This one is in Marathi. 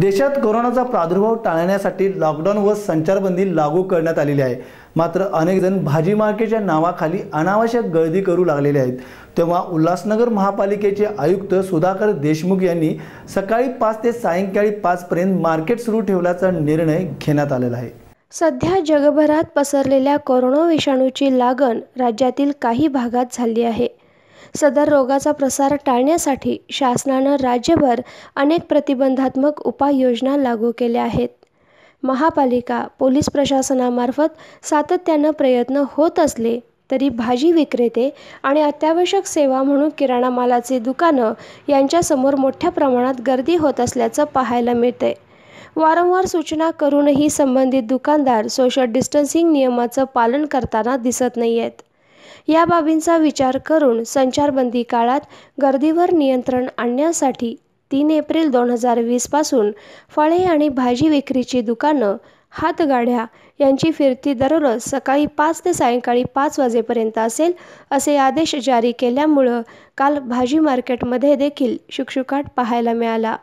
देशात कोरोनाचा प्रादुर्भाव टाळण्यासाठी लॉकडाऊन व संचारबंदी लागू करण्यात आलेली आहे मात्र अनेक जण भाजी मार्केटच्या नावाखाली अनावश्यक गर्दी करू लागलेले आहेत तेव्हा उल्हासनगर महापालिकेचे आयुक्त सुधाकर देशमुख यांनी सकाळी पाच ते सायंकाळी पाचपर्यंत मार्केट सुरू ठेवल्याचा निर्णय घेण्यात आलेला आहे सध्या जगभरात पसरलेल्या कोरोना विषाणूची लागण राज्यातील काही भागात झाली आहे सदर रोगाचा प्रसार टाळण्यासाठी शासनानं राज्यभर अनेक प्रतिबंधात्मक उपाययोजना लागू केल्या आहेत महापालिका पोलीस प्रशासनामार्फत सातत्यानं प्रयत्न होत असले तरी भाजी विक्रेते आणि अत्यावश्यक सेवा म्हणून किराणा मालाचे दुकानं यांच्यासमोर मोठ्या प्रमाणात गर्दी होत असल्याचं पाहायला मिळते वारंवार सूचना करूनही संबंधित दुकानदार सोशल डिस्टन्सिंग नियमाचं पालन करताना दिसत नाही आहेत या बाबींचा विचार करून संचारबंदी काळात गर्दीवर नियंत्रण आणण्यासाठी तीन एप्रिल दोन हजार वीसपासून फळे आणि भाजी विक्रीची दुकानं हातगाड्या यांची फिरती दररोज सकाळी पाच ते सायंकाळी पाच वाजेपर्यंत असेल असे आदेश जारी केल्यामुळं काल भाजी मार्केटमध्ये देखील शुकशुकाट पाहायला मिळाला